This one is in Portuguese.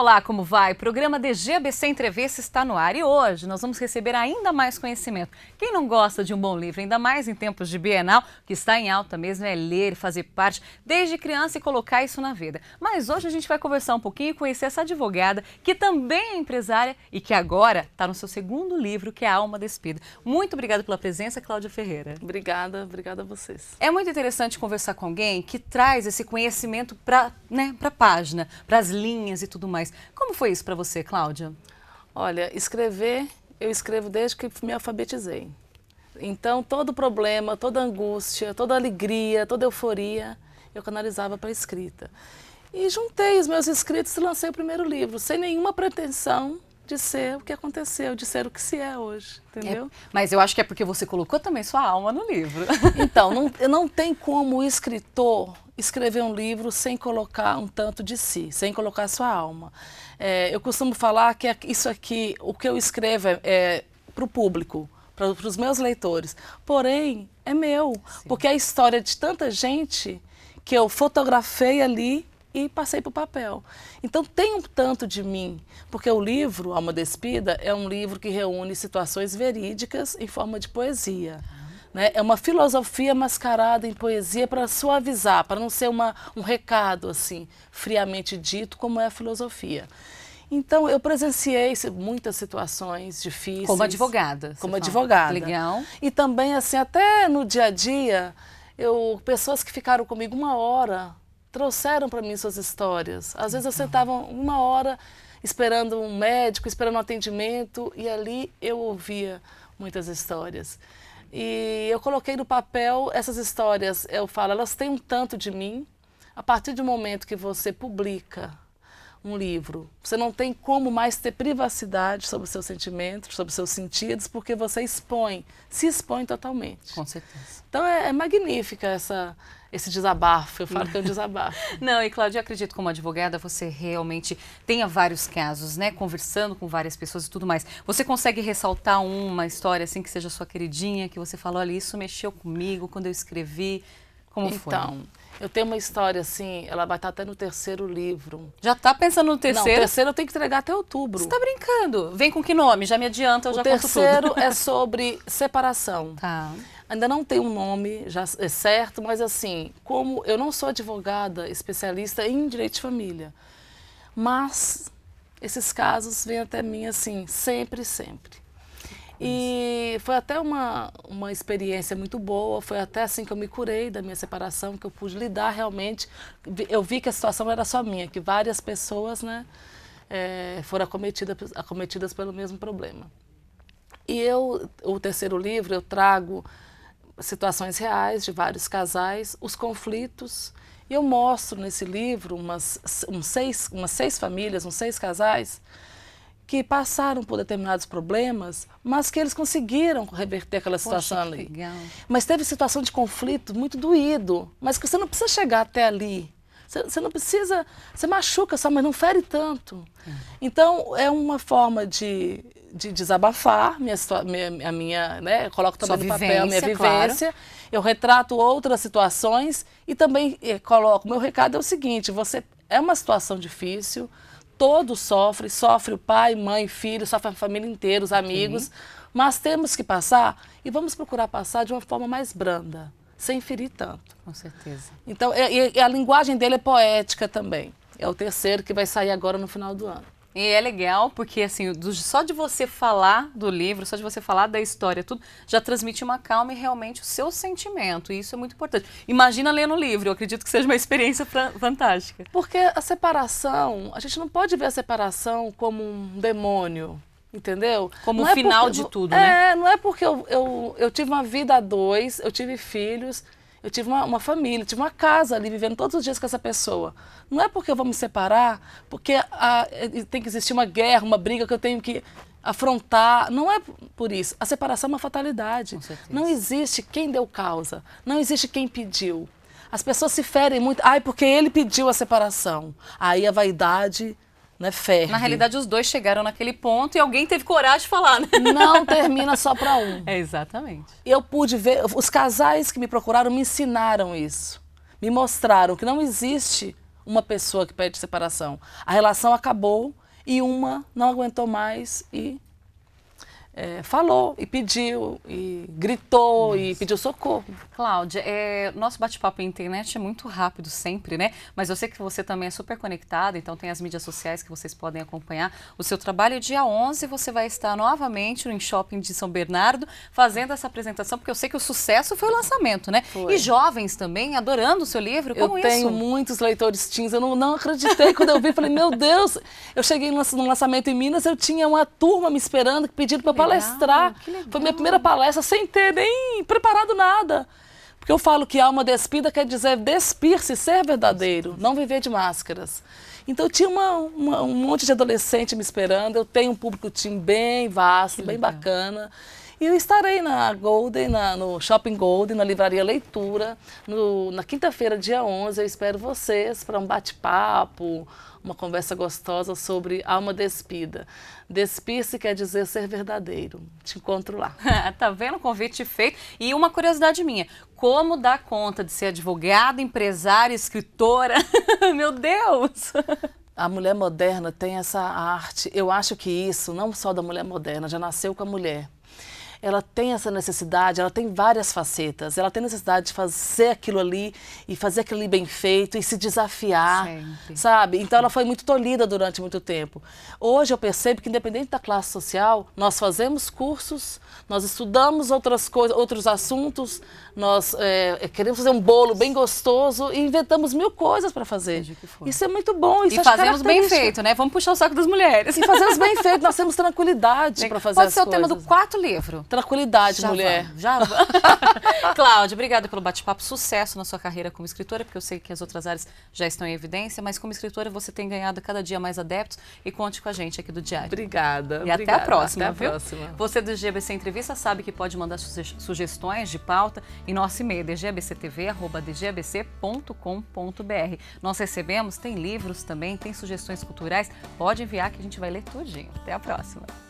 Olá, como vai? programa DGBC Entrevista está no ar e hoje nós vamos receber ainda mais conhecimento. Quem não gosta de um bom livro, ainda mais em tempos de Bienal, que está em alta mesmo é ler, fazer parte desde criança e colocar isso na vida. Mas hoje a gente vai conversar um pouquinho e conhecer essa advogada que também é empresária e que agora está no seu segundo livro, que é A Alma Despida. Muito obrigada pela presença, Cláudia Ferreira. Obrigada, obrigada a vocês. É muito interessante conversar com alguém que traz esse conhecimento para né, a página, para as linhas e tudo mais mais. Como foi isso para você, Cláudia? Olha, escrever, eu escrevo desde que me alfabetizei. Então, todo problema, toda angústia, toda alegria, toda euforia, eu canalizava para a escrita. E juntei os meus escritos e lancei o primeiro livro, sem nenhuma pretensão de ser o que aconteceu, de ser o que se é hoje, entendeu? É, mas eu acho que é porque você colocou também sua alma no livro. Então, não, não tem como o escritor escrever um livro sem colocar um tanto de si, sem colocar a sua alma. É, eu costumo falar que isso aqui, o que eu escrevo é, é para o público, para os meus leitores. Porém, é meu, Sim. porque é a história de tanta gente que eu fotografei ali e passei para o papel. Então tem um tanto de mim, porque o livro Alma Despida é um livro que reúne situações verídicas em forma de poesia. Né? É uma filosofia mascarada em poesia para suavizar, para não ser uma, um recado assim friamente dito como é a filosofia. Então, eu presenciei muitas situações difíceis. Como advogada. Como advogada. Legal. E também, assim, até no dia a dia, eu, pessoas que ficaram comigo uma hora trouxeram para mim suas histórias. Às vezes eu sentava uma hora esperando um médico, esperando um atendimento, e ali eu ouvia muitas histórias. E eu coloquei no papel essas histórias. Eu falo, elas têm um tanto de mim. A partir do momento que você publica um livro. Você não tem como mais ter privacidade sobre seus sentimentos, sobre seus sentidos, porque você expõe, se expõe totalmente. Com certeza. Então é, é magnífica essa esse desabafo, eu falo que é um desabafo. Não, e Cláudia, eu acredito como advogada, você realmente tenha vários casos, né, conversando com várias pessoas e tudo mais. Você consegue ressaltar uma história assim que seja sua queridinha, que você falou olha, isso mexeu comigo quando eu escrevi, como então, foi? Então, eu tenho uma história assim, ela vai estar até no terceiro livro. Já está pensando no terceiro? Não, o terceiro eu tenho que entregar até outubro. Você está brincando? Vem com que nome? Já me adianta, eu o já conto tudo. O terceiro é sobre separação. Tá. Ainda não tem um nome já é certo, mas assim, como eu não sou advogada especialista em direito de família, mas esses casos vêm até mim assim, sempre, sempre. E foi até uma, uma experiência muito boa, foi até assim que eu me curei da minha separação, que eu pude lidar realmente. Eu vi que a situação era só minha, que várias pessoas né, é, foram acometidas, acometidas pelo mesmo problema. E eu, o terceiro livro, eu trago situações reais de vários casais, os conflitos. E eu mostro nesse livro umas, um seis, umas seis famílias, uns seis casais, que passaram por determinados problemas, mas que eles conseguiram reverter aquela situação Poxa, ali. Legal. Mas teve situação de conflito muito doído, mas que você não precisa chegar até ali. Você, não precisa, você machuca só, mas não fere tanto. É. Então, é uma forma de, de desabafar minha, minha, a minha, né, eu coloco também Sua no vivência, papel a minha vivência, claro. eu retrato outras situações e também eh, coloco, meu recado é o seguinte, você é uma situação difícil, todo sofre, sofre o pai, mãe, filho, sofre a família inteira, os amigos, Sim. mas temos que passar e vamos procurar passar de uma forma mais branda, sem ferir tanto. Com certeza. Então, é, e, e a linguagem dele é poética também. É o terceiro que vai sair agora no final do ano. E é legal porque, assim, só de você falar do livro, só de você falar da história, tudo, já transmite uma calma e realmente o seu sentimento. E isso é muito importante. Imagina lendo o livro, eu acredito que seja uma experiência fantástica. Porque a separação, a gente não pode ver a separação como um demônio. Entendeu? Como não o é final porque, de tudo, é, né? É, não é porque eu, eu, eu tive uma vida a dois, eu tive filhos, eu tive uma, uma, família, tive uma casa ali, vivendo todos os dias com essa pessoa. Não é porque eu vou me separar, porque a, ah, é, tem que existir uma guerra, uma briga que eu tenho que afrontar. Não é por isso. A separação é uma fatalidade. Não existe quem deu causa, não existe quem pediu. As pessoas se ferem muito. Ai, porque ele pediu a separação. Aí a vaidade né, ferve. Na realidade, os dois chegaram naquele ponto e alguém teve coragem de falar, né? Não termina só para um. É, exatamente. Eu pude ver, os casais que me procuraram me ensinaram isso. Me mostraram que não existe uma pessoa que pede separação. A relação acabou e uma não aguentou mais e é, falou e pediu, e gritou Nossa. e pediu socorro. Cláudia, é, nosso bate-papo na internet é muito rápido sempre, né? Mas eu sei que você também é super conectada, então tem as mídias sociais que vocês podem acompanhar. O seu trabalho, dia 11, você vai estar novamente no Shopping de São Bernardo fazendo essa apresentação, porque eu sei que o sucesso foi o lançamento, né? Foi. E jovens também adorando o seu livro, como eu tenho muitos leitores teens, eu não, não acreditei quando eu vi, falei, meu Deus! Eu cheguei no lançamento em Minas, eu tinha uma turma me esperando, pedindo para palestrar. Foi minha primeira palestra sem ter nem preparado nada. Porque eu falo que alma despida quer dizer despir-se, ser verdadeiro, não viver de máscaras. Então tinha uma, uma, um monte de adolescente me esperando, eu tenho um público-time bem vasto, bem bacana. E eu estarei na Golden, na, no Shopping Golden, na Livraria Leitura, no, na quinta-feira, dia 11. Eu espero vocês para um bate-papo, uma conversa gostosa sobre alma despida. Despir-se quer dizer ser verdadeiro. Te encontro lá. tá vendo? Convite feito. E uma curiosidade minha: como dar conta de ser advogada, empresária, escritora? Meu Deus! A mulher moderna tem essa arte. Eu acho que isso, não só da mulher moderna, já nasceu com a mulher ela tem essa necessidade, ela tem várias facetas. Ela tem necessidade de fazer aquilo ali e fazer aquilo ali bem feito e se desafiar, Sempre. sabe? Então ela foi muito tolhida durante muito tempo. Hoje eu percebo que independente da classe social, nós fazemos cursos, nós estudamos outras coisas, outros assuntos, nós é, queremos fazer um bolo bem gostoso e inventamos mil coisas para fazer. Isso é muito bom. Isso e é fazemos bem feito, né? Vamos puxar o saco das mulheres. E fazemos bem feito, nós temos tranquilidade para fazer Pode as coisas. Pode ser o tema do quarto livro. Tranquilidade, já mulher. Vamos, já Cláudia, obrigada pelo bate-papo. Sucesso na sua carreira como escritora, porque eu sei que as outras áreas já estão em evidência, mas como escritora você tem ganhado cada dia mais adeptos e conte com a gente aqui do Diário. Obrigada. E obrigada, até a próxima, até a viu? próxima. Você do GBC Entrevista sabe que pode mandar sugestões de pauta em nosso e-mail, dgbctv.dgbc.com.br. Nós recebemos, tem livros também, tem sugestões culturais. Pode enviar que a gente vai ler tudinho. Até a próxima.